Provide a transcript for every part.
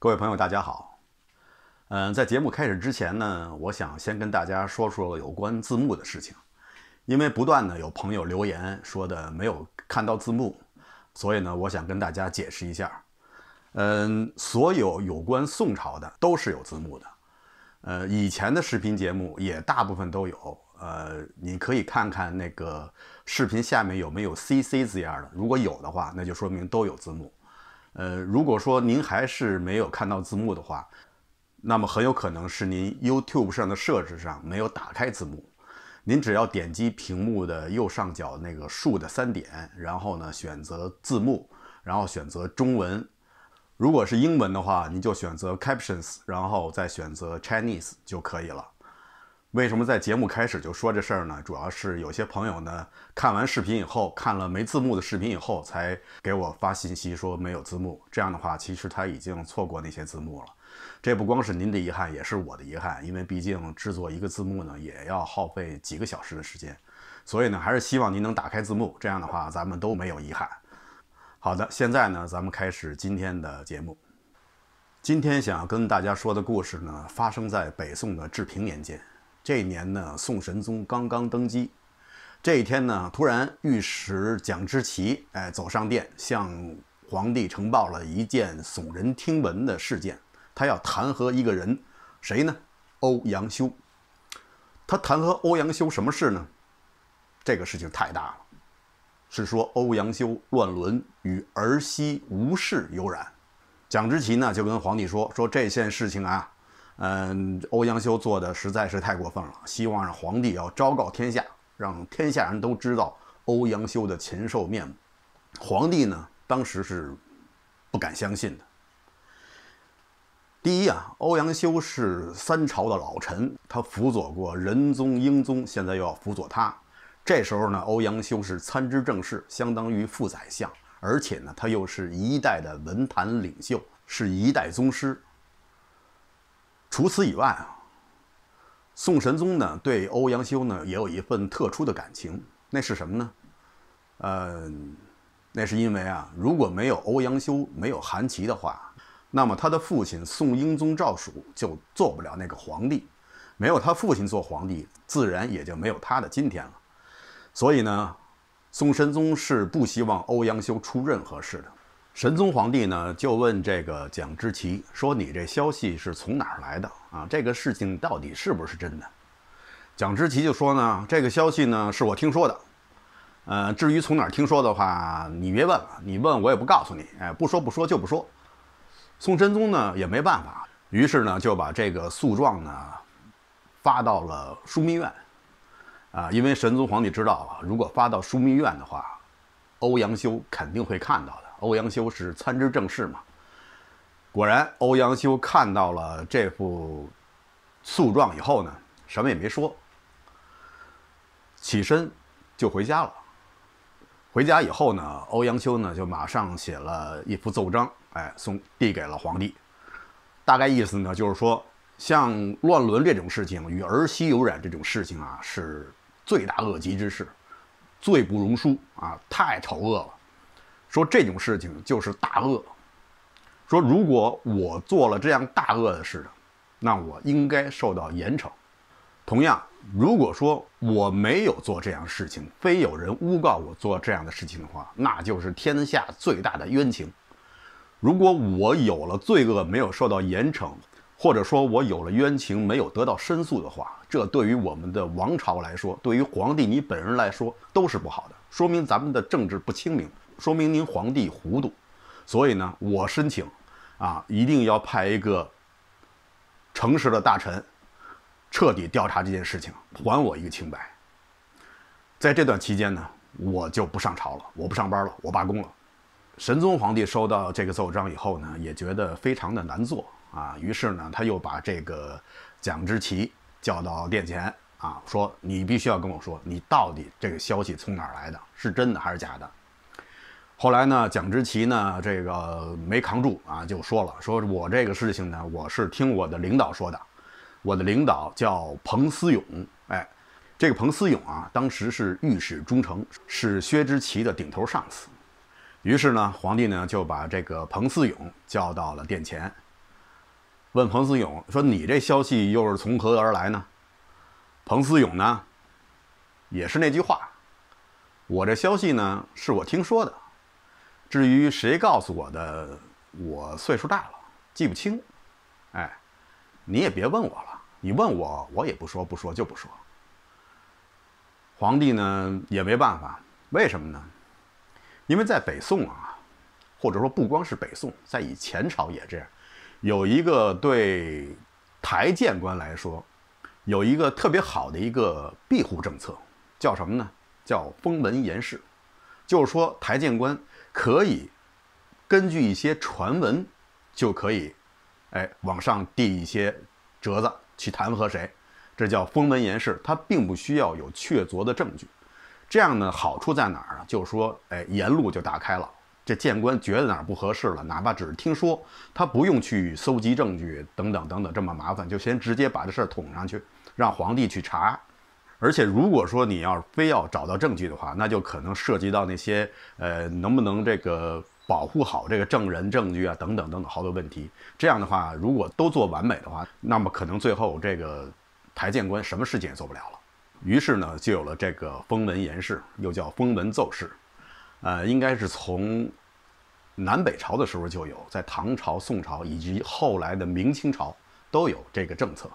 各位朋友，大家好。嗯，在节目开始之前呢，我想先跟大家说说有关字幕的事情，因为不断的有朋友留言说的没有看到字幕，所以呢，我想跟大家解释一下。嗯，所有有关宋朝的都是有字幕的。呃，以前的视频节目也大部分都有。呃，你可以看看那个视频下面有没有 CC 字样的，如果有的话，那就说明都有字幕。呃，如果说您还是没有看到字幕的话，那么很有可能是您 YouTube 上的设置上没有打开字幕。您只要点击屏幕的右上角那个竖的三点，然后呢选择字幕，然后选择中文。如果是英文的话，您就选择 Captions，然后再选择 Chinese 就可以了。为什么在节目开始就说这事儿呢？主要是有些朋友呢看完视频以后，看了没字幕的视频以后，才给我发信息说没有字幕。这样的话，其实他已经错过那些字幕了。这不光是您的遗憾，也是我的遗憾，因为毕竟制作一个字幕呢，也要耗费几个小时的时间。所以呢，还是希望您能打开字幕，这样的话咱们都没有遗憾。好的，现在呢，咱们开始今天的节目。今天想要跟大家说的故事呢，发生在北宋的治平年间。这一年呢，宋神宗刚刚登基，这一天呢，突然御史蒋之奇哎走上殿，向皇帝呈报了一件耸人听闻的事件，他要弹劾一个人，谁呢？欧阳修。他弹劾欧阳修什么事呢？这个事情太大了，是说欧阳修乱伦与儿媳吴氏有染。蒋之奇呢就跟皇帝说说这件事情啊。嗯，欧阳修做的实在是太过分了。希望让皇帝要昭告天下，让天下人都知道欧阳修的禽兽面目。皇帝呢，当时是不敢相信的。第一啊，欧阳修是三朝的老臣，他辅佐过仁宗、英宗，现在又要辅佐他。这时候呢，欧阳修是参知政事，相当于副宰相，而且呢，他又是一代的文坛领袖，是一代宗师。除此以外啊，宋神宗呢对欧阳修呢也有一份特殊的感情，那是什么呢？呃，那是因为啊，如果没有欧阳修，没有韩琦的话，那么他的父亲宋英宗赵曙就做不了那个皇帝，没有他父亲做皇帝，自然也就没有他的今天了。所以呢，宋神宗是不希望欧阳修出任何事的。神宗皇帝呢，就问这个蒋之奇说：“你这消息是从哪儿来的啊？这个事情到底是不是真的？”蒋之奇就说呢：“这个消息呢，是我听说的。呃，至于从哪儿听说的话，你别问了，你问我也不告诉你。哎，不说不说就不说。”宋真宗呢也没办法，于是呢就把这个诉状呢发到了枢密院啊，因为神宗皇帝知道啊，如果发到枢密院的话，欧阳修肯定会看到的。欧阳修是参知政事嘛，果然欧阳修看到了这幅诉状以后呢，什么也没说，起身就回家了。回家以后呢，欧阳修呢就马上写了一幅奏章，哎，送递给了皇帝。大概意思呢，就是说像乱伦这种事情，与儿媳有染这种事情啊，是罪大恶极之事，罪不容恕啊，太丑恶了。说这种事情就是大恶。说如果我做了这样大恶的事那我应该受到严惩。同样，如果说我没有做这样事情，非有人诬告我做这样的事情的话，那就是天下最大的冤情。如果我有了罪恶没有受到严惩，或者说我有了冤情没有得到申诉的话，这对于我们的王朝来说，对于皇帝你本人来说都是不好的，说明咱们的政治不清明。说明您皇帝糊涂，所以呢，我申请，啊，一定要派一个诚实的大臣，彻底调查这件事情，还我一个清白。在这段期间呢，我就不上朝了，我不上班了，我罢工了。神宗皇帝收到这个奏章以后呢，也觉得非常的难做啊，于是呢，他又把这个蒋之奇叫到殿前啊，说：“你必须要跟我说，你到底这个消息从哪儿来的，是真的还是假的？”后来呢，蒋之奇呢，这个没扛住啊，就说了，说我这个事情呢，我是听我的领导说的，我的领导叫彭思勇，哎，这个彭思勇啊，当时是御史中丞，是薛之奇的顶头上司。于是呢，皇帝呢就把这个彭思勇叫到了殿前，问彭思勇说：“你这消息又是从何而来呢？”彭思勇呢，也是那句话，我这消息呢，是我听说的。至于谁告诉我的，我岁数大了记不清，哎，你也别问我了，你问我我也不说，不说就不说。皇帝呢也没办法，为什么呢？因为在北宋啊，或者说不光是北宋，在以前朝也这样，有一个对台谏官来说有一个特别好的一个庇护政策，叫什么呢？叫封门严事，就是说台谏官。可以，根据一些传闻，就可以，哎，往上递一些折子去弹劾谁，这叫封门严事，他并不需要有确凿的证据。这样呢，好处在哪儿呢？就是说，哎，言路就打开了，这谏官觉得哪儿不合适了，哪怕只是听说，他不用去搜集证据，等等等等，这么麻烦，就先直接把这事儿捅上去，让皇帝去查。而且，如果说你要非要找到证据的话，那就可能涉及到那些呃，能不能这个保护好这个证人、证据啊，等等等等，好多问题。这样的话，如果都做完美的话，那么可能最后这个台谏官什么事情也做不了了。于是呢，就有了这个封门严事，又叫封门奏事，呃，应该是从南北朝的时候就有，在唐朝、宋朝以及后来的明清朝都有这个政策，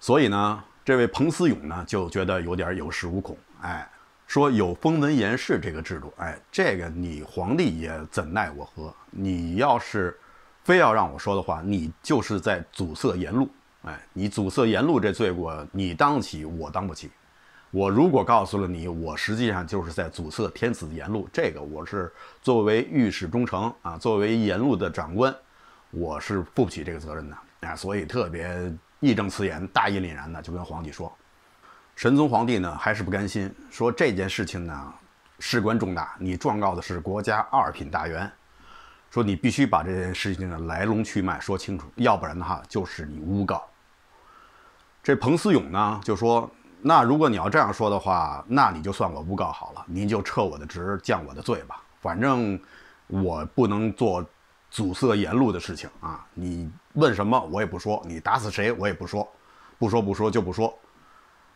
所以呢。这位彭思勇呢，就觉得有点有恃无恐，哎，说有封文言事这个制度，哎，这个你皇帝也怎奈我何？你要是非要让我说的话，你就是在阻塞言路，哎，你阻塞言路这罪过，你当起我当不起。我如果告诉了你，我实际上就是在阻塞天子的言路，这个我是作为御史中丞啊，作为言路的长官，我是负不起这个责任的，哎，所以特别。义正辞严、大义凛然的就跟皇帝说：“神宗皇帝呢还是不甘心，说这件事情呢事关重大，你状告的是国家二品大员，说你必须把这件事情的来龙去脉说清楚，要不然的话就是你诬告。”这彭思勇呢就说：“那如果你要这样说的话，那你就算我诬告好了，您就撤我的职、降我的罪吧，反正我不能做。”阻塞言路的事情啊，你问什么我也不说，你打死谁我也不说，不说不说就不说。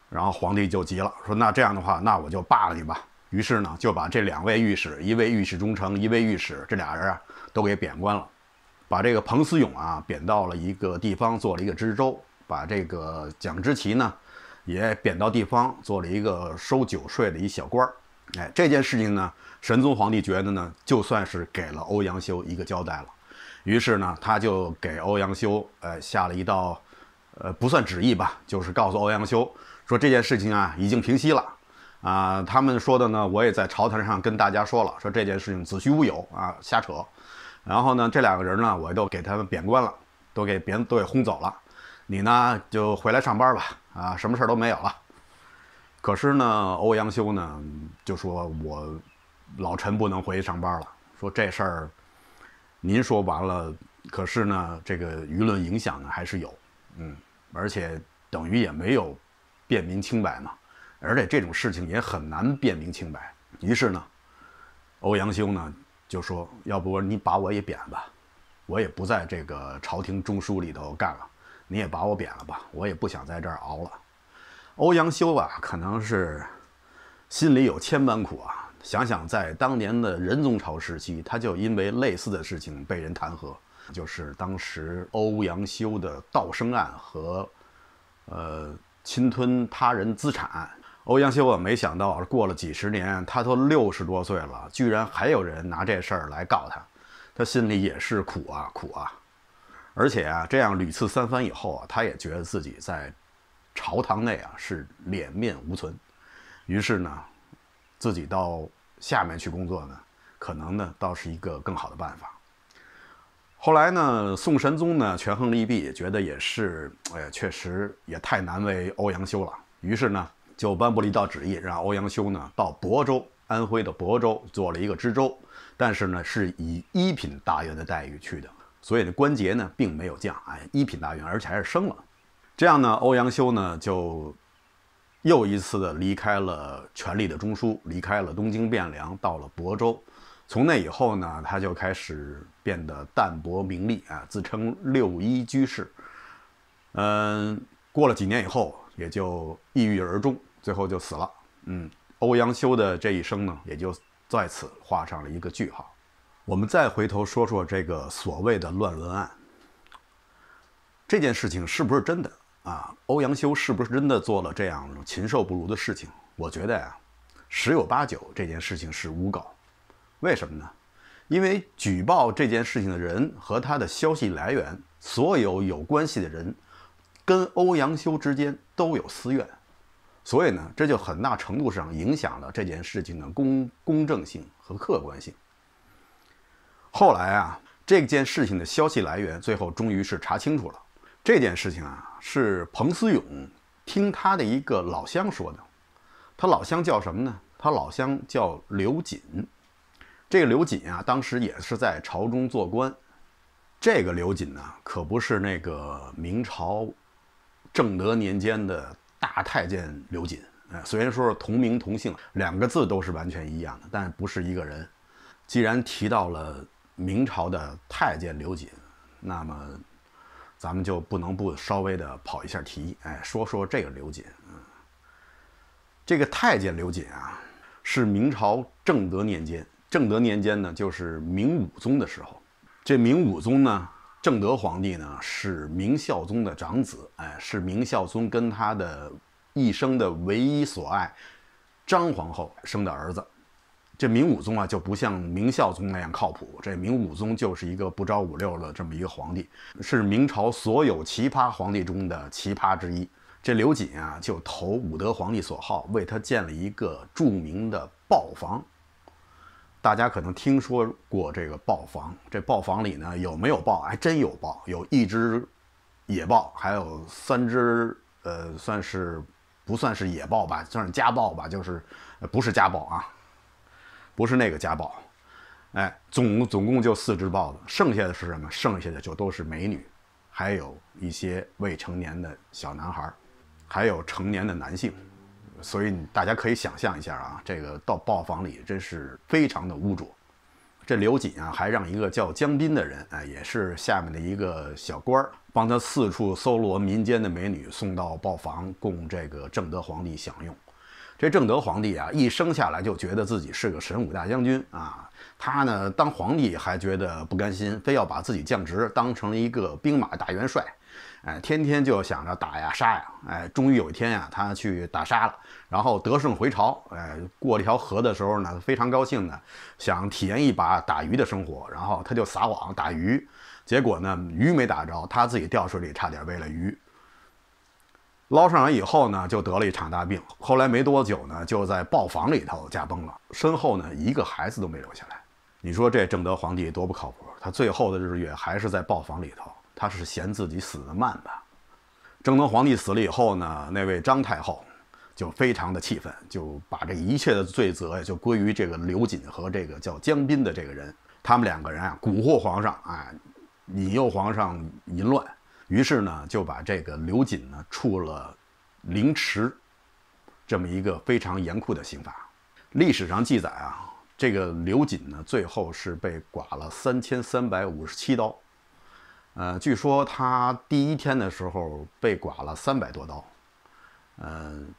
然后皇帝就急了，说那这样的话，那我就罢了你吧。于是呢，就把这两位御史，一位御史忠诚，一位御史，这俩人啊，都给贬官了，把这个彭思勇啊贬到了一个地方做了一个知州，把这个蒋之奇呢，也贬到地方做了一个收酒税的一小官儿。哎，这件事情呢，神宗皇帝觉得呢，就算是给了欧阳修一个交代了，于是呢，他就给欧阳修，呃，下了一道，呃，不算旨意吧，就是告诉欧阳修说，这件事情啊已经平息了，啊，他们说的呢，我也在朝堂上跟大家说了，说这件事情子虚乌有啊，瞎扯，然后呢，这两个人呢，我都给他们贬官了，都给贬，都给轰走了，你呢就回来上班吧，啊，什么事儿都没有了。可是呢，欧阳修呢，就说我老臣不能回去上班了。说这事儿，您说完了。可是呢，这个舆论影响呢还是有，嗯，而且等于也没有辨明清白嘛。而且这种事情也很难辨明清白。于是呢，欧阳修呢就说，要不你把我也贬吧，我也不在这个朝廷中枢里头干了。你也把我贬了吧，我也不想在这儿熬了。欧阳修啊，可能是心里有千般苦啊。想想在当年的仁宗朝时期，他就因为类似的事情被人弹劾，就是当时欧阳修的盗生案和呃侵吞他人资产案。欧阳修啊，没想到，过了几十年，他都六十多岁了，居然还有人拿这事儿来告他。他心里也是苦啊苦啊。而且啊，这样屡次三番以后啊，他也觉得自己在。朝堂内啊是脸面无存，于是呢，自己到下面去工作呢，可能呢倒是一个更好的办法。后来呢，宋神宗呢权衡利弊，觉得也是，哎，确实也太难为欧阳修了，于是呢就颁布了一道旨意，让欧阳修呢到亳州，安徽的亳州做了一个知州，但是呢是以一品大员的待遇去的，所以呢官阶呢并没有降，哎，一品大员，而且还是升了。这样呢，欧阳修呢就又一次的离开了权力的中枢，离开了东京汴梁，到了亳州。从那以后呢，他就开始变得淡泊名利啊，自称六一居士。嗯，过了几年以后，也就抑郁而终，最后就死了。嗯，欧阳修的这一生呢，也就在此画上了一个句号。我们再回头说说这个所谓的乱伦案，这件事情是不是真的？啊，欧阳修是不是真的做了这样禽兽不如的事情？我觉得呀，十有八九这件事情是诬告。为什么呢？因为举报这件事情的人和他的消息来源，所有有关系的人跟欧阳修之间都有私怨，所以呢，这就很大程度上影响了这件事情的公公正性和客观性。后来啊，这件事情的消息来源最后终于是查清楚了。这件事情啊，是彭思勇听他的一个老乡说的。他老乡叫什么呢？他老乡叫刘瑾。这个刘瑾啊，当时也是在朝中做官。这个刘瑾呢，可不是那个明朝正德年间的大太监刘瑾。哎，虽然说是同名同姓，两个字都是完全一样的，但不是一个人。既然提到了明朝的太监刘瑾，那么。咱们就不能不稍微的跑一下题，哎，说说这个刘瑾，嗯，这个太监刘瑾啊，是明朝正德年间，正德年间呢，就是明武宗的时候，这明武宗呢，正德皇帝呢，是明孝宗的长子，哎，是明孝宗跟他的一生的唯一所爱，张皇后生的儿子。这明武宗啊就不像明孝宗那样靠谱，这明武宗就是一个不着五六的这么一个皇帝，是明朝所有奇葩皇帝中的奇葩之一。这刘瑾啊就投武德皇帝所好，为他建了一个著名的豹房。大家可能听说过这个豹房，这豹房里呢有没有豹？还真有豹，有一只野豹，还有三只，呃，算是不算是野豹吧，算是家豹吧，就是不是家豹啊。不是那个家暴，哎，总总共就四只豹子，剩下的是什么？剩下的就都是美女，还有一些未成年的小男孩，还有成年的男性，所以大家可以想象一下啊，这个到豹房里真是非常的污浊。这刘瑾啊，还让一个叫江斌的人，哎，也是下面的一个小官儿，帮他四处搜罗民间的美女送到豹房，供这个正德皇帝享用。这正德皇帝啊，一生下来就觉得自己是个神武大将军啊。他呢当皇帝还觉得不甘心，非要把自己降职，当成一个兵马大元帅。哎，天天就想着打呀杀呀。哎，终于有一天呀，他去打杀了，然后得胜回朝。哎，过一条河的时候呢，非常高兴呢，想体验一把打鱼的生活，然后他就撒网打鱼，结果呢鱼没打着，他自己掉水里，差点喂了鱼。捞上来以后呢，就得了一场大病，后来没多久呢，就在报房里头驾崩了，身后呢一个孩子都没留下来。你说这正德皇帝多不靠谱？他最后的日月还是在报房里头，他是嫌自己死得慢吧？正德皇帝死了以后呢，那位张太后就非常的气愤，就把这一切的罪责呀就归于这个刘瑾和这个叫江斌的这个人，他们两个人啊蛊惑皇上啊，引诱皇上淫乱。于是呢，就把这个刘瑾呢处了凌迟，这么一个非常严酷的刑罚。历史上记载啊，这个刘瑾呢最后是被剐了三千三百五十七刀。呃，据说他第一天的时候被剐了三百多刀，嗯，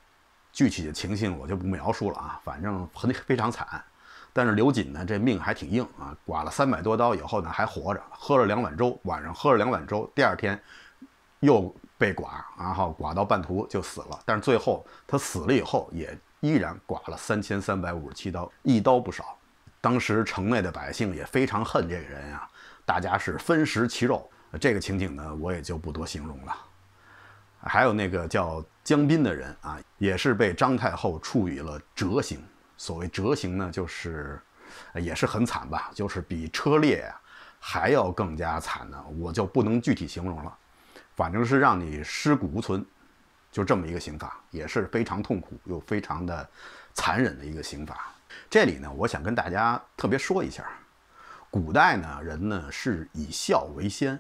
具体的情形我就不描述了啊，反正很非常惨。但是刘瑾呢，这命还挺硬啊！剐了三百多刀以后呢，还活着，喝了两碗粥，晚上喝了两碗粥，第二天又被剐，然后剐到半途就死了。但是最后他死了以后，也依然剐了三千三百五十七刀，一刀不少。当时城内的百姓也非常恨这个人呀，大家是分食其肉。这个情景呢，我也就不多形容了。还有那个叫江彬的人啊，也是被张太后处以了折刑。所谓折刑呢，就是也是很惨吧，就是比车裂呀还要更加惨呢，我就不能具体形容了，反正是让你尸骨无存，就这么一个刑法，也是非常痛苦又非常的残忍的一个刑法。这里呢，我想跟大家特别说一下，古代呢人呢是以孝为先，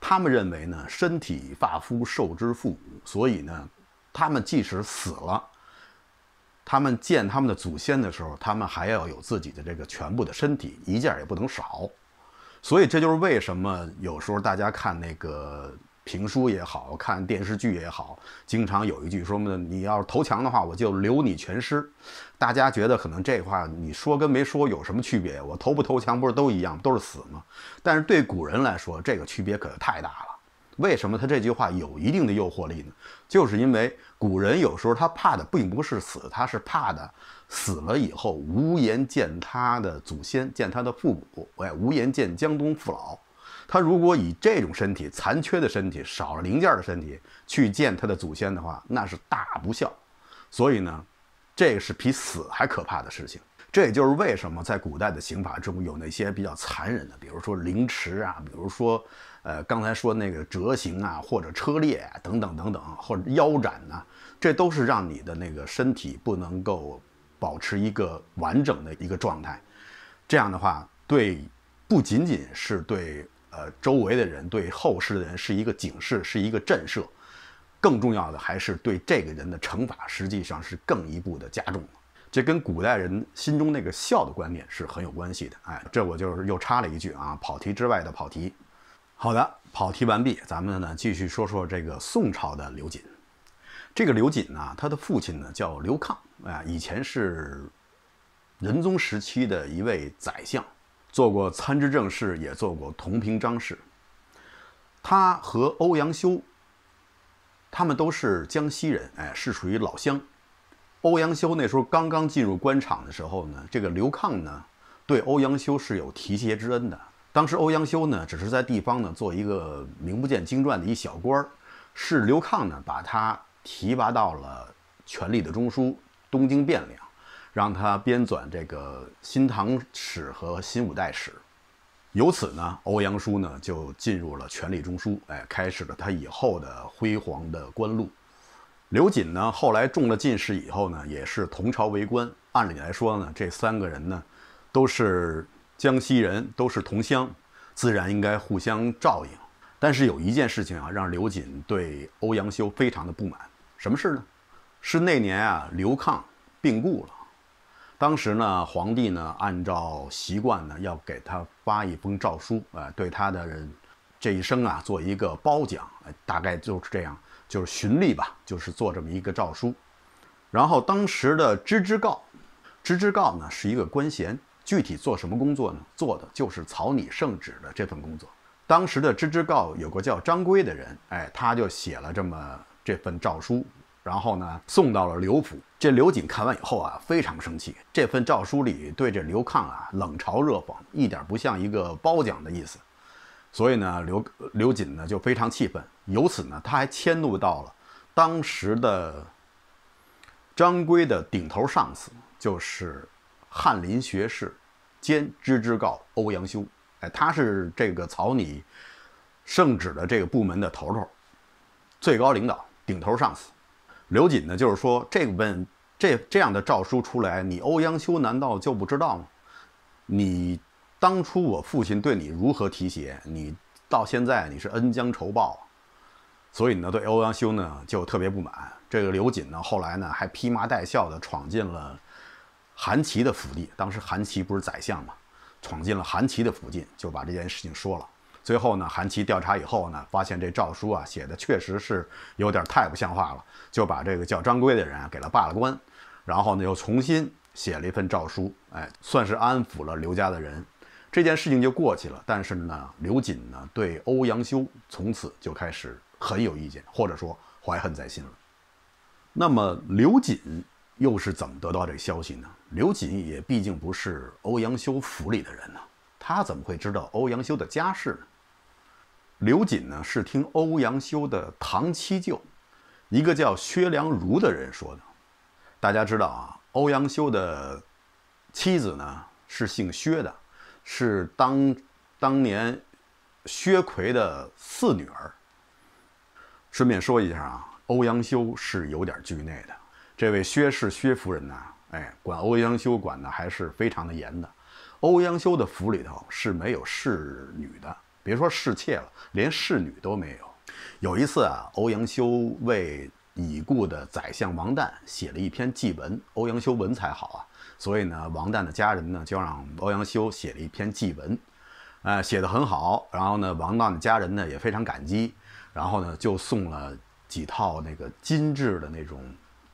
他们认为呢身体发肤受之父母，所以呢，他们即使死了。他们见他们的祖先的时候，他们还要有自己的这个全部的身体，一件也不能少。所以这就是为什么有时候大家看那个评书也好看电视剧也好，经常有一句说么：“你要是投降的话，我就留你全尸。”大家觉得可能这话你说跟没说有什么区别？我投不投降不是都一样，都是死吗？但是对古人来说，这个区别可就太大了。为什么他这句话有一定的诱惑力呢？就是因为古人有时候他怕的并不是死，他是怕的死了以后无颜见他的祖先，见他的父母，哎，无颜见江东父老。他如果以这种身体残缺的身体，少了零件的身体去见他的祖先的话，那是大不孝。所以呢，这个是比死还可怕的事情。这也就是为什么在古代的刑法中有那些比较残忍的，比如说凌迟啊，比如说。呃，刚才说那个折形啊，或者车裂啊，等等等等，或者腰斩呢，这都是让你的那个身体不能够保持一个完整的一个状态。这样的话，对，不仅仅是对呃周围的人，对后世的人是一个警示，是一个震慑。更重要的还是对这个人的惩罚，实际上是更一步的加重了。这跟古代人心中那个孝的观念是很有关系的。哎，这我就是又插了一句啊，跑题之外的跑题。好的，跑题完毕，咱们呢继续说说这个宋朝的刘瑾。这个刘瑾呢，他的父亲呢叫刘抗，啊，以前是仁宗时期的一位宰相，做过参知政事，也做过同平章事。他和欧阳修，他们都是江西人，哎，是属于老乡。欧阳修那时候刚刚进入官场的时候呢，这个刘抗呢，对欧阳修是有提携之恩的。当时欧阳修呢，只是在地方呢做一个名不见经传的一小官儿，是刘抗呢把他提拔到了权力的中枢东京汴梁，让他编纂这个《新唐史》和《新五代史》，由此呢，欧阳修呢就进入了权力中枢，哎，开始了他以后的辉煌的官路。刘瑾呢后来中了进士以后呢，也是同朝为官。按理来说呢，这三个人呢都是。江西人都是同乡，自然应该互相照应。但是有一件事情啊，让刘瑾对欧阳修非常的不满。什么事呢？是那年啊，刘抗病故了。当时呢，皇帝呢按照习惯呢，要给他发一封诏书，啊，对他的这一生啊做一个褒奖，大概就是这样，就是循例吧，就是做这么一个诏书。然后当时的知之告，知之告呢是一个官衔。具体做什么工作呢？做的就是草拟圣旨的这份工作。当时的知知告有个叫张圭的人，哎，他就写了这么这份诏书，然后呢送到了刘府。这刘瑾看完以后啊，非常生气。这份诏书里对这刘抗啊冷嘲热讽，一点不像一个褒奖的意思。所以呢，刘刘瑾呢就非常气愤，由此呢他还迁怒到了当时的张圭的顶头上司，就是。翰林学士兼知之告欧阳修，哎，他是这个草拟圣旨的这个部门的头头，最高领导、顶头上司。刘瑾呢，就是说这问这这样的诏书出来，你欧阳修难道就不知道吗？你当初我父亲对你如何提携，你到现在你是恩将仇报，所以呢，对欧阳修呢就特别不满。这个刘瑾呢，后来呢还披麻戴孝的闯进了。韩琦的府邸，当时韩琦不是宰相嘛，闯进了韩琦的府邸，就把这件事情说了。最后呢，韩琦调查以后呢，发现这诏书啊写的确实是有点太不像话了，就把这个叫张规的人啊给了罢了官。然后呢，又重新写了一份诏书，哎，算是安抚了刘家的人，这件事情就过去了。但是呢，刘瑾呢对欧阳修从此就开始很有意见，或者说怀恨在心了。那么刘瑾。又是怎么得到这消息呢？刘瑾也毕竟不是欧阳修府里的人呢，他怎么会知道欧阳修的家世呢？刘瑾呢是听欧阳修的堂七舅，一个叫薛良儒的人说的。大家知道啊，欧阳修的妻子呢是姓薛的，是当当年薛奎的四女儿。顺便说一下啊，欧阳修是有点惧内的。这位薛氏薛夫人呢？哎，管欧阳修管的还是非常的严的。欧阳修的府里头是没有侍女的，别说侍妾了，连侍女都没有。有一次啊，欧阳修为已故的宰相王旦写了一篇祭文。欧阳修文才好啊，所以呢，王旦的家人呢就让欧阳修写了一篇祭文，呃，写的很好。然后呢，王旦的家人呢也非常感激，然后呢就送了几套那个精致的那种。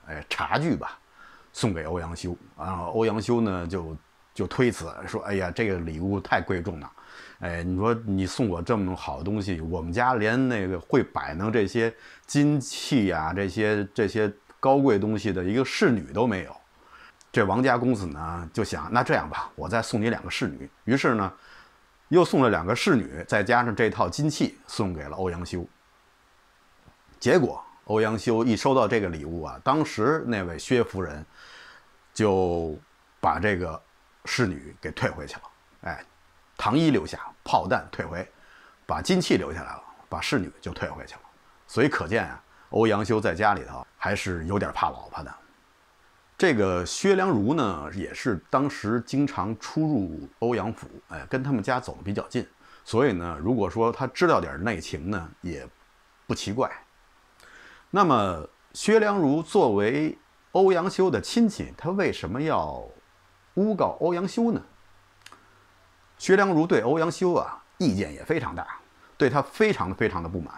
哎，茶具吧，送给欧阳修啊。欧阳修呢，就就推辞说：“哎呀，这个礼物太贵重了。哎，你说你送我这么好东西，我们家连那个会摆弄这些金器啊，这些这些高贵东西的一个侍女都没有。”这王家公子呢，就想：“那这样吧，我再送你两个侍女。”于是呢，又送了两个侍女，再加上这套金器，送给了欧阳修。结果。欧阳修一收到这个礼物啊，当时那位薛夫人，就把这个侍女给退回去了。哎，唐衣留下，炮弹退回，把金器留下来了，把侍女就退回去了。所以可见啊，欧阳修在家里头还是有点怕老婆的。这个薛良儒呢，也是当时经常出入欧阳府，哎，跟他们家走得比较近，所以呢，如果说他知道点内情呢，也不奇怪。那么，薛良儒作为欧阳修的亲戚，他为什么要诬告欧阳修呢？薛良儒对欧阳修啊意见也非常大，对他非常非常的不满。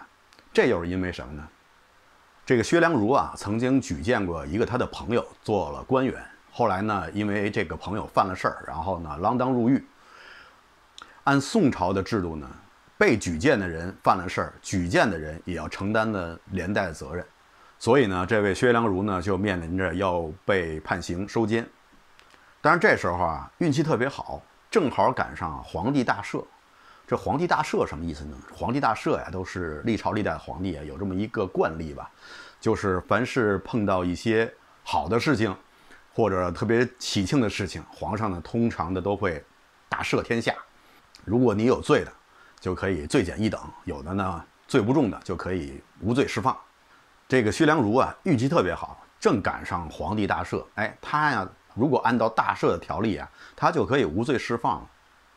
这又是因为什么呢？这个薛良儒啊曾经举荐过一个他的朋友做了官员，后来呢因为这个朋友犯了事儿，然后呢锒铛入狱。按宋朝的制度呢。被举荐的人犯了事儿，举荐的人也要承担的连带责任，所以呢，这位薛良儒呢就面临着要被判刑、收监。但是这时候啊，运气特别好，正好赶上皇帝大赦。这皇帝大赦什么意思呢？皇帝大赦呀，都是历朝历代皇帝啊有这么一个惯例吧，就是凡是碰到一些好的事情，或者特别喜庆的事情，皇上呢通常的都会大赦天下。如果你有罪的。就可以罪减一等，有的呢罪不重的就可以无罪释放。这个薛良儒啊，运气特别好，正赶上皇帝大赦。哎，他呀，如果按照大赦的条例啊，他就可以无罪释放了。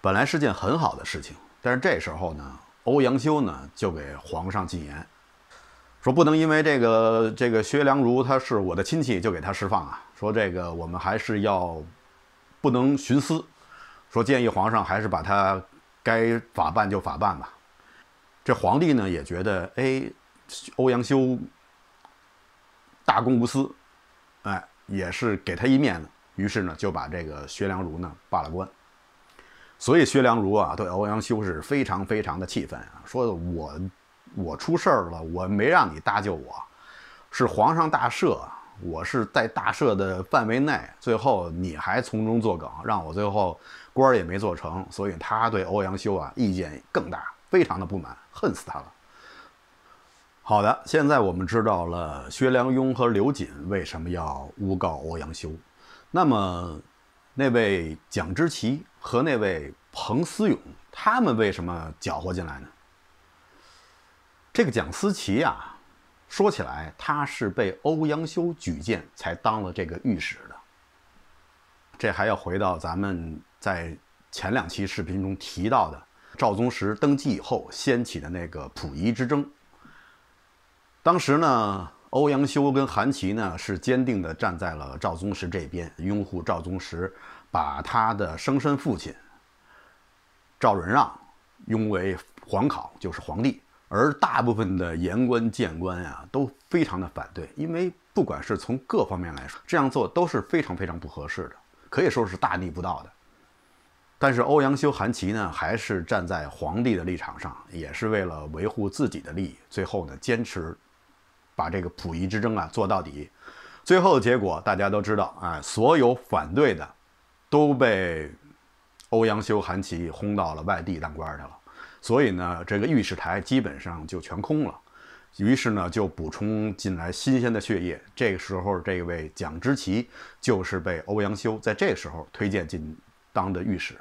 本来是件很好的事情，但是这时候呢，欧阳修呢就给皇上进言，说不能因为这个这个薛良儒他是我的亲戚就给他释放啊。说这个我们还是要不能徇私，说建议皇上还是把他。该法办就法办吧，这皇帝呢也觉得哎，欧阳修大公无私，哎，也是给他一面子。于是呢就把这个薛良儒呢罢了官。所以薛良儒啊对欧阳修是非常非常的气愤啊，说我我出事儿了，我没让你搭救我，是皇上大赦，我是在大赦的范围内，最后你还从中作梗，让我最后。官儿也没做成，所以他对欧阳修啊意见更大，非常的不满，恨死他了。好的，现在我们知道了薛良庸和刘瑾为什么要诬告欧阳修，那么那位蒋之奇和那位彭思勇他们为什么搅和进来呢？这个蒋思奇啊，说起来他是被欧阳修举荐才当了这个御史的，这还要回到咱们。在前两期视频中提到的赵宗实登基以后掀起的那个溥仪之争，当时呢，欧阳修跟韩琦呢是坚定的站在了赵宗实这边，拥护赵宗实，把他的生身父亲赵仁让拥为皇考，就是皇帝。而大部分的言官谏官呀都非常的反对，因为不管是从各方面来说，这样做都是非常非常不合适的，可以说是大逆不道的。但是欧阳修、韩琦呢，还是站在皇帝的立场上，也是为了维护自己的利益。最后呢，坚持把这个“溥仪之争”啊做到底。最后的结果大家都知道啊，所有反对的都被欧阳修、韩琦轰到了外地当官去了。所以呢，这个御史台基本上就全空了。于是呢，就补充进来新鲜的血液。这个时候，这位蒋之奇就是被欧阳修在这时候推荐进当的御史。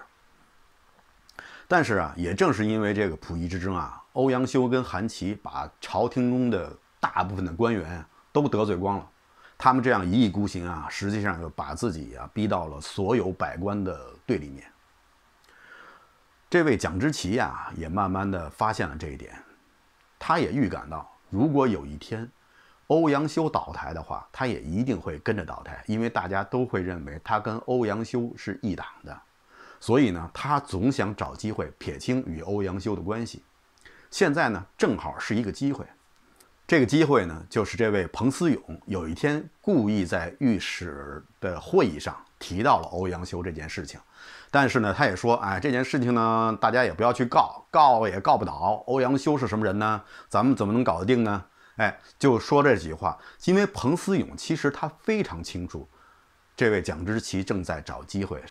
但是啊，也正是因为这个“溥仪之争”啊，欧阳修跟韩琦把朝廷中的大部分的官员都得罪光了。他们这样一意孤行啊，实际上又把自己啊逼到了所有百官的对立面。这位蒋之奇呀，也慢慢的发现了这一点，他也预感到，如果有一天欧阳修倒台的话，他也一定会跟着倒台，因为大家都会认为他跟欧阳修是一党的。所以呢，他总想找机会撇清与欧阳修的关系。现在呢，正好是一个机会。这个机会呢，就是这位彭思勇有一天故意在御史的会议上提到了欧阳修这件事情。但是呢，他也说：“哎，这件事情呢，大家也不要去告，告也告不倒欧阳修是什么人呢？咱们怎么能搞得定呢？”哎，就说这几句话，因为彭思勇其实他非常清楚，这位蒋之奇正在找机会。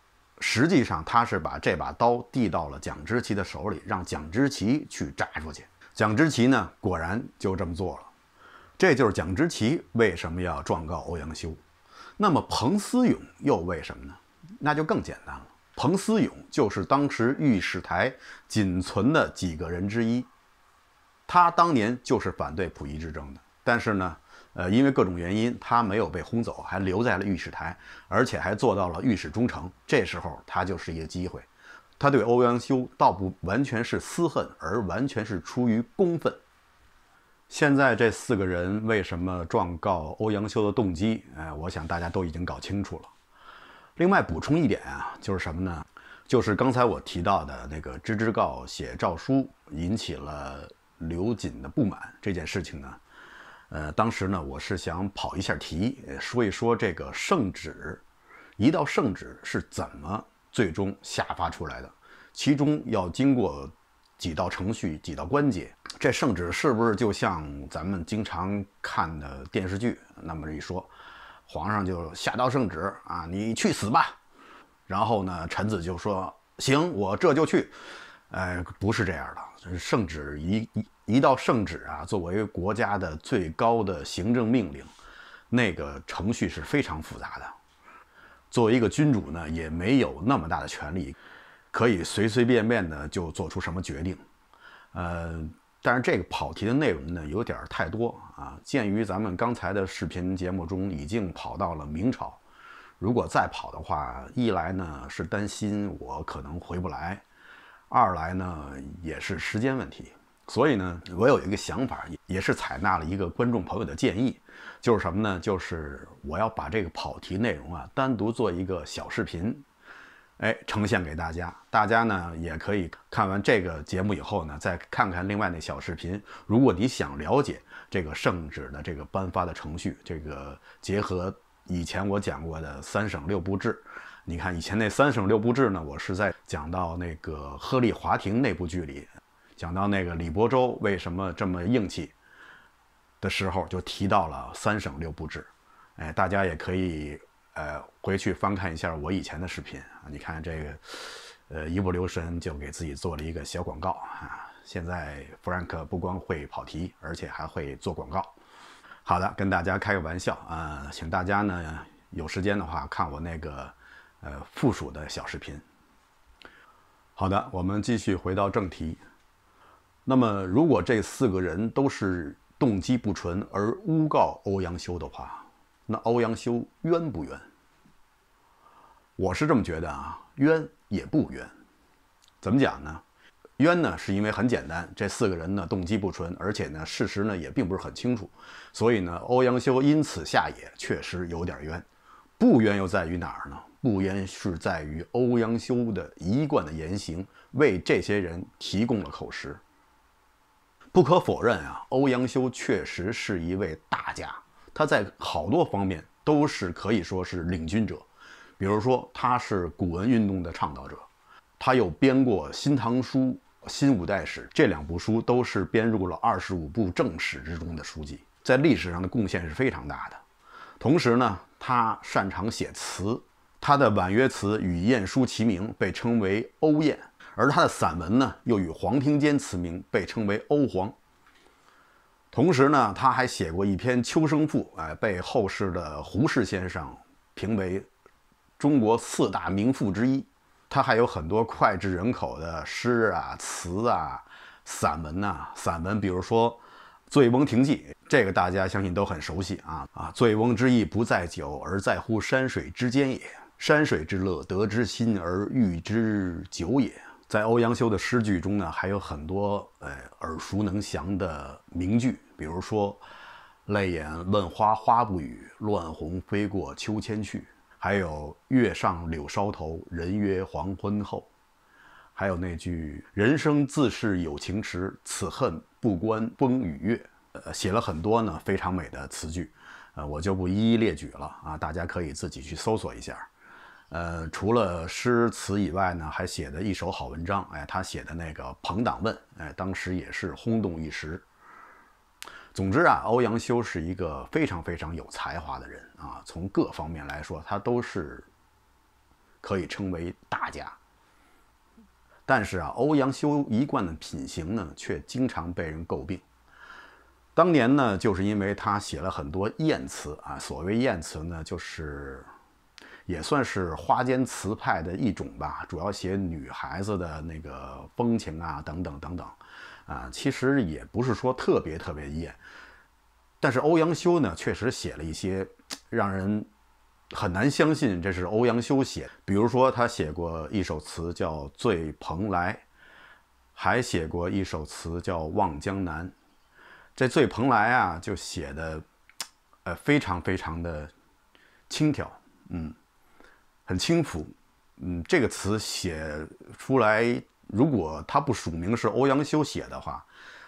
实际上，他是把这把刀递到了蒋之奇的手里，让蒋之奇去扎出去。蒋之奇呢，果然就这么做了。这就是蒋之奇为什么要状告欧阳修。那么，彭思勇又为什么呢？那就更简单了。彭思勇就是当时御史台仅存的几个人之一，他当年就是反对溥仪之争的。但是呢？呃，因为各种原因，他没有被轰走，还留在了御史台，而且还做到了御史中丞。这时候，他就是一个机会。他对欧阳修倒不完全是私恨，而完全是出于公愤。现在这四个人为什么状告欧阳修的动机？哎，我想大家都已经搞清楚了。另外补充一点啊，就是什么呢？就是刚才我提到的那个知之告写诏书引起了刘瑾的不满这件事情呢。呃，当时呢，我是想跑一下题，说一说这个圣旨，一道圣旨是怎么最终下发出来的？其中要经过几道程序、几道关节？这圣旨是不是就像咱们经常看的电视剧那么一说？皇上就下道圣旨啊，你去死吧！然后呢，臣子就说：“行，我这就去。”哎，不是这样的，圣旨一一。一道圣旨啊，作为国家的最高的行政命令，那个程序是非常复杂的。作为一个君主呢，也没有那么大的权利，可以随随便便的就做出什么决定。呃，但是这个跑题的内容呢，有点太多啊。鉴于咱们刚才的视频节目中已经跑到了明朝，如果再跑的话，一来呢是担心我可能回不来，二来呢也是时间问题。所以呢，我有一个想法，也是采纳了一个观众朋友的建议，就是什么呢？就是我要把这个跑题内容啊，单独做一个小视频，哎，呈现给大家。大家呢，也可以看完这个节目以后呢，再看看另外那小视频。如果你想了解这个圣旨的这个颁发的程序，这个结合以前我讲过的三省六部制，你看以前那三省六部制呢，我是在讲到那个鹤唳华亭那部剧里。讲到那个李伯洲为什么这么硬气的时候，就提到了三省六部制。哎，大家也可以呃回去翻看一下我以前的视频啊。你看这个，呃，一不留神就给自己做了一个小广告啊。现在 Frank 不光会跑题，而且还会做广告。好的，跟大家开个玩笑啊，请大家呢有时间的话看我那个呃附属的小视频。好的，我们继续回到正题。那么，如果这四个人都是动机不纯而诬告欧阳修的话，那欧阳修冤不冤？我是这么觉得啊，冤也不冤。怎么讲呢？冤呢，是因为很简单，这四个人呢动机不纯，而且呢事实呢也并不是很清楚，所以呢欧阳修因此下野确实有点冤。不冤又在于哪儿呢？不冤是在于欧阳修的一贯的言行为这些人提供了口实。不可否认啊，欧阳修确实是一位大家，他在好多方面都是可以说是领军者。比如说，他是古文运动的倡导者，他又编过《新唐书》《新五代史》，这两部书都是编入了二十五部正史之中的书籍，在历史上的贡献是非常大的。同时呢，他擅长写词，他的婉约词与晏殊齐名，被称为欧晏。而他的散文呢，又与黄庭坚齐名，被称为欧黄。同时呢，他还写过一篇《秋声赋》，哎，被后世的胡适先生评为中国四大名赋之一。他还有很多脍炙人口的诗啊、词啊、散文呐，散文，比如说《醉翁亭记》，这个大家相信都很熟悉啊啊！醉翁之意不在酒，而在乎山水之间也。山水之乐，得之心而寓之酒也。在欧阳修的诗句中呢，还有很多呃耳熟能详的名句，比如说“泪眼问花花不语，乱红飞过秋千去”，还有“月上柳梢头，人约黄昏后”，还有那句“人生自是有情痴，此恨不关风与月”。呃，写了很多呢非常美的词句，呃，我就不一一列举了啊，大家可以自己去搜索一下。呃，除了诗词以外呢，还写的一手好文章。哎，他写的那个《朋党问》，哎，当时也是轰动一时。总之啊，欧阳修是一个非常非常有才华的人啊，从各方面来说，他都是可以称为大家。但是啊，欧阳修一贯的品行呢，却经常被人诟病。当年呢，就是因为他写了很多艳词啊，所谓艳词呢，就是。也算是花间词派的一种吧，主要写女孩子的那个风情啊，等等等等，啊，其实也不是说特别特别艳，但是欧阳修呢，确实写了一些让人很难相信这是欧阳修写。比如说，他写过一首词叫《醉蓬莱》，还写过一首词叫《望江南》。这《醉蓬莱》啊，就写的，呃，非常非常的轻佻，嗯。很轻浮，嗯，这个词写出来，如果他不署名是欧阳修写的话，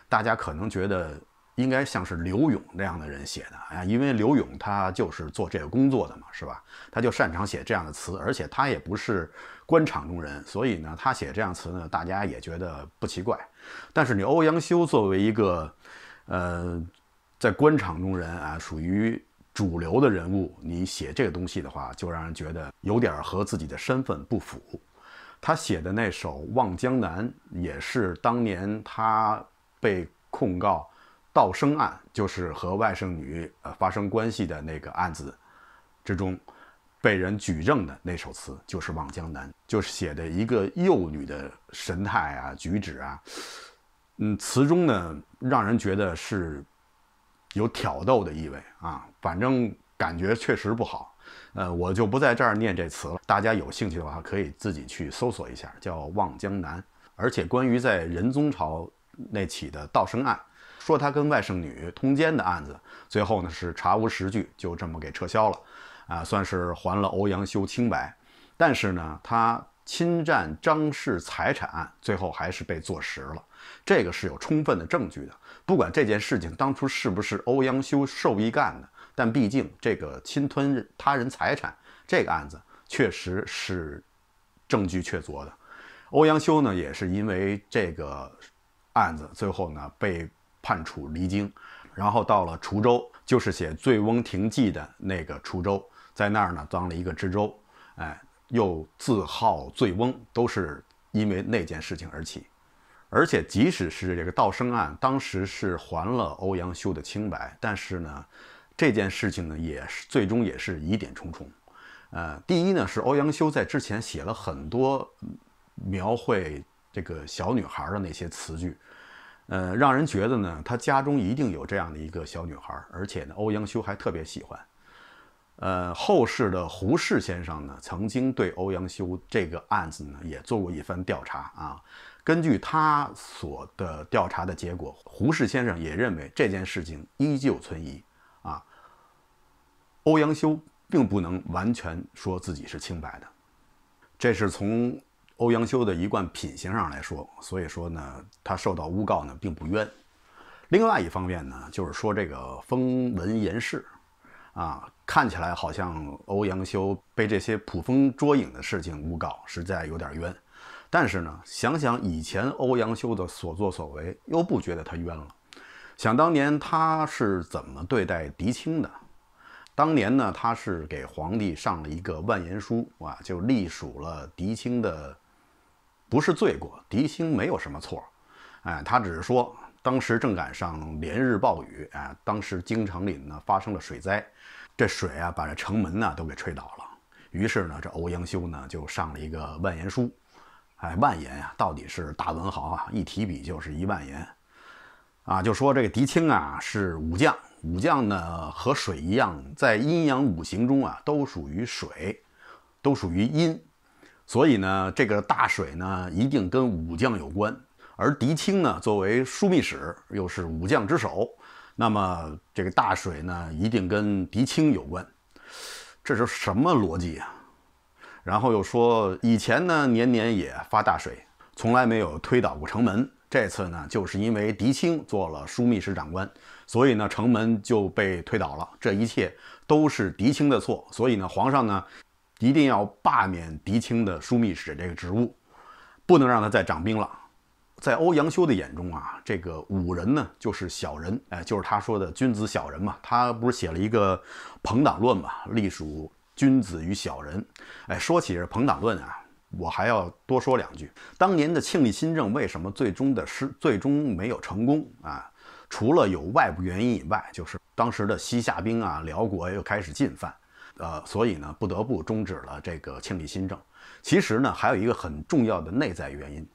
大家可能觉得应该像是刘勇那样的人写的啊，因为刘勇他就是做这个工作的嘛，是吧？他就擅长写这样的词，而且他也不是官场中人，所以呢，他写这样词呢，大家也觉得不奇怪。但是你欧阳修作为一个，呃，在官场中人啊，属于。主流的人物，你写这个东西的话，就让人觉得有点和自己的身份不符。他写的那首《望江南》，也是当年他被控告盗生案，就是和外甥女呃发生关系的那个案子之中，被人举证的那首词，就是《望江南》，就是写的一个幼女的神态啊、举止啊，嗯，词中呢，让人觉得是。有挑逗的意味啊，反正感觉确实不好。呃，我就不在这儿念这词了，大家有兴趣的话可以自己去搜索一下，叫《望江南》。而且关于在仁宗朝那起的盗生案，说他跟外甥女通奸的案子，最后呢是查无实据，就这么给撤销了，啊，算是还了欧阳修清白。但是呢，他侵占张氏财产案，最后还是被坐实了，这个是有充分的证据的。不管这件事情当初是不是欧阳修授意干的，但毕竟这个侵吞他人财产这个案子确实是证据确凿的。欧阳修呢，也是因为这个案子，最后呢被判处离京，然后到了滁州，就是写《醉翁亭记》的那个滁州，在那儿呢当了一个知州。哎，又自号醉翁，都是因为那件事情而起。而且，即使是这个盗生案，当时是还了欧阳修的清白，但是呢，这件事情呢，也是最终也是疑点重重。呃，第一呢，是欧阳修在之前写了很多描绘这个小女孩的那些词句，呃，让人觉得呢，他家中一定有这样的一个小女孩，而且呢，欧阳修还特别喜欢。呃，后世的胡适先生呢，曾经对欧阳修这个案子呢，也做过一番调查啊。根据他所的调查的结果，胡适先生也认为这件事情依旧存疑，啊，欧阳修并不能完全说自己是清白的，这是从欧阳修的一贯品行上来说，所以说呢，他受到诬告呢并不冤。另外一方面呢，就是说这个风闻言事，啊，看起来好像欧阳修被这些捕风捉影的事情诬告，实在有点冤。但是呢，想想以前欧阳修的所作所为，又不觉得他冤了。想当年他是怎么对待狄青的？当年呢，他是给皇帝上了一个万言书，啊，就隶属了狄青的不是罪过。狄青没有什么错，哎，他只是说当时正赶上连日暴雨，哎，当时京城里呢发生了水灾，这水啊把这城门呢都给吹倒了。于是呢，这欧阳修呢就上了一个万言书。哎，万言啊，到底是大文豪啊！一提笔就是一万言啊！就说这个狄青啊，是武将，武将呢和水一样，在阴阳五行中啊都属于水，都属于阴，所以呢，这个大水呢一定跟武将有关，而狄青呢作为枢密使，又是武将之首，那么这个大水呢一定跟狄青有关，这是什么逻辑啊？然后又说，以前呢年年也发大水，从来没有推倒过城门。这次呢，就是因为狄青做了枢密使长官，所以呢城门就被推倒了。这一切都是狄青的错，所以呢皇上呢一定要罢免狄青的枢密使这个职务，不能让他再掌兵了。在欧阳修的眼中啊，这个武人呢就是小人，哎，就是他说的君子小人嘛。他不是写了一个《朋党论》嘛，隶属。君子与小人，哎，说起这朋党论啊，我还要多说两句。当年的庆历新政为什么最终的失，最终没有成功啊？除了有外部原因以外，就是当时的西夏兵啊，辽国又开始进犯，呃，所以呢，不得不终止了这个庆历新政。其实呢，还有一个很重要的内在原因。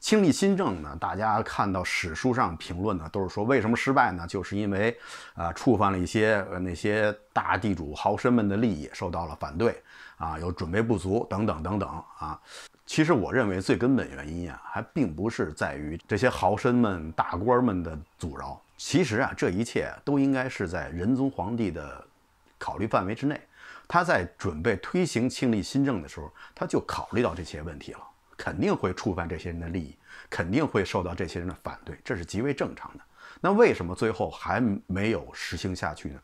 庆历新政呢？大家看到史书上评论呢，都是说为什么失败呢？就是因为，啊，触犯了一些呃、那些大地主豪绅们的利益，受到了反对，啊，有准备不足等等等等啊。其实我认为最根本原因啊，还并不是在于这些豪绅们、大官们的阻挠。其实啊，这一切都应该是在仁宗皇帝的考虑范围之内。他在准备推行庆历新政的时候，他就考虑到这些问题了。肯定会触犯这些人的利益，肯定会受到这些人的反对，这是极为正常的。那为什么最后还没有实行下去呢？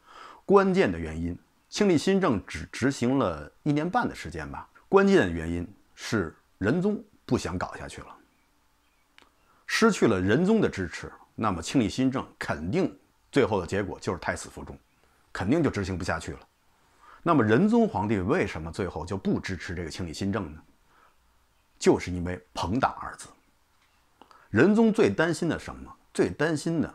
关键的原因，庆历新政只执行了一年半的时间吧。关键的原因是仁宗不想搞下去了。失去了仁宗的支持，那么庆历新政肯定最后的结果就是胎死腹中，肯定就执行不下去了。那么仁宗皇帝为什么最后就不支持这个庆历新政呢？就是因为“朋党”二字，仁宗最担心的什么？最担心的，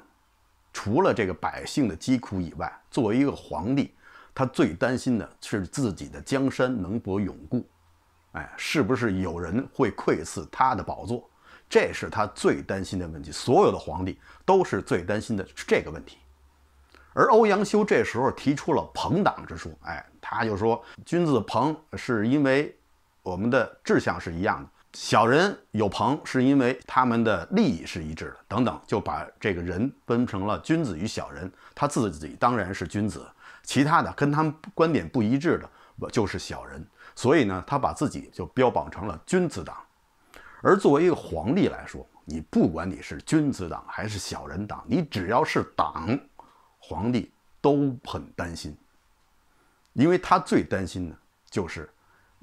除了这个百姓的疾苦以外，作为一个皇帝，他最担心的是自己的江山能否永固。哎，是不是有人会窥伺他的宝座？这是他最担心的问题。所有的皇帝都是最担心的这个问题。而欧阳修这时候提出了“朋党”之说。哎，他就说：“君子朋是因为……”我们的志向是一样的。小人有朋，是因为他们的利益是一致的，等等，就把这个人分成了君子与小人。他自己当然是君子，其他的跟他们观点不一致的，就是小人。所以呢，他把自己就标榜成了君子党。而作为一个皇帝来说，你不管你是君子党还是小人党，你只要是党，皇帝都很担心，因为他最担心的就是。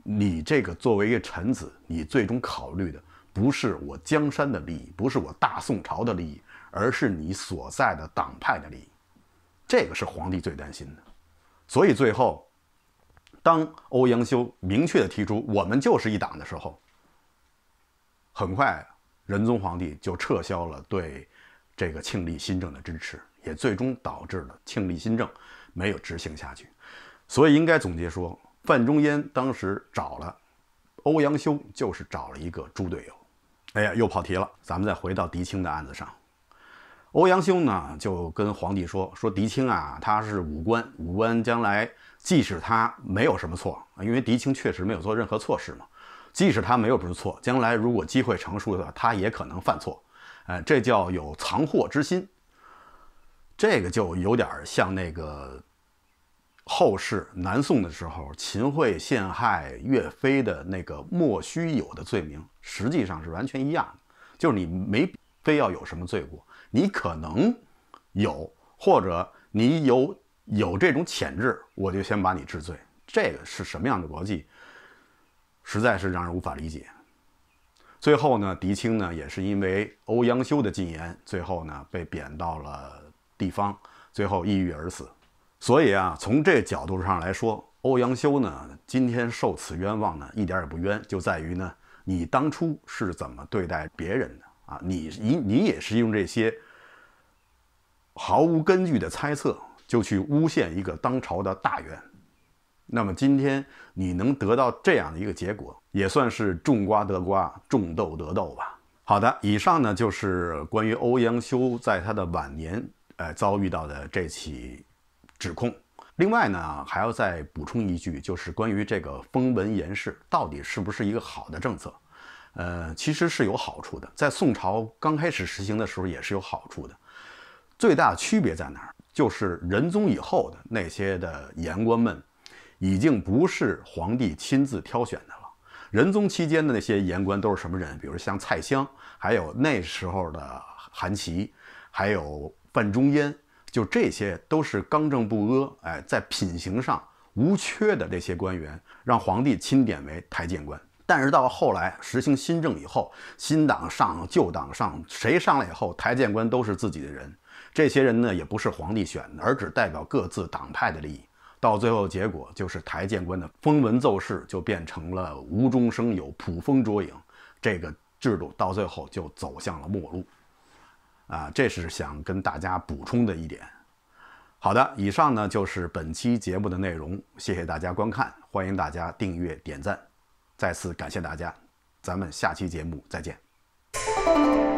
你这个作为一个臣子，你最终考虑的不是我江山的利益，不是我大宋朝的利益，而是你所在的党派的利益。这个是皇帝最担心的。所以最后，当欧阳修明确的提出“我们就是一党的”时候，很快仁宗皇帝就撤销了对这个庆历新政的支持，也最终导致了庆历新政没有执行下去。所以应该总结说。范仲淹当时找了欧阳修，就是找了一个猪队友。哎呀，又跑题了。咱们再回到狄青的案子上，欧阳修呢就跟皇帝说：“说狄青啊，他是武官，武官将来即使他没有什么错，因为狄青确实没有做任何错事嘛。即使他没有什么错，将来如果机会成熟的，他也可能犯错。哎，这叫有藏祸之心。这个就有点像那个。”后世南宋的时候，秦桧陷害岳飞的那个莫须有的罪名，实际上是完全一样的，就是你没非要有什么罪过，你可能有，或者你有有这种潜质，我就先把你治罪。这个是什么样的逻辑？实在是让人无法理解。最后呢，狄青呢，也是因为欧阳修的进言，最后呢被贬到了地方，最后抑郁而死。所以啊，从这角度上来说，欧阳修呢，今天受此冤枉呢，一点也不冤，就在于呢，你当初是怎么对待别人的啊？你你你也是用这些毫无根据的猜测，就去诬陷一个当朝的大员，那么今天你能得到这样的一个结果，也算是种瓜得瓜，种豆得豆吧。好的，以上呢就是关于欧阳修在他的晚年，呃，遭遇到的这起。指控。另外呢，还要再补充一句，就是关于这个“封文言事”到底是不是一个好的政策？呃，其实是有好处的，在宋朝刚开始实行的时候也是有好处的。最大区别在哪儿？就是仁宗以后的那些的言官们，已经不是皇帝亲自挑选的了。仁宗期间的那些言官都是什么人？比如像蔡襄，还有那时候的韩琦，还有范仲淹。就这些都是刚正不阿，哎，在品行上无缺的这些官员，让皇帝钦点为台谏官。但是到后来实行新政以后，新党上、旧党上，谁上来以后，台谏官都是自己的人。这些人呢，也不是皇帝选的，而只代表各自党派的利益。到最后结果就是台谏官的风文奏事就变成了无中生有、捕风捉影。这个制度到最后就走向了末路。啊，这是想跟大家补充的一点。好的，以上呢就是本期节目的内容，谢谢大家观看，欢迎大家订阅点赞，再次感谢大家，咱们下期节目再见。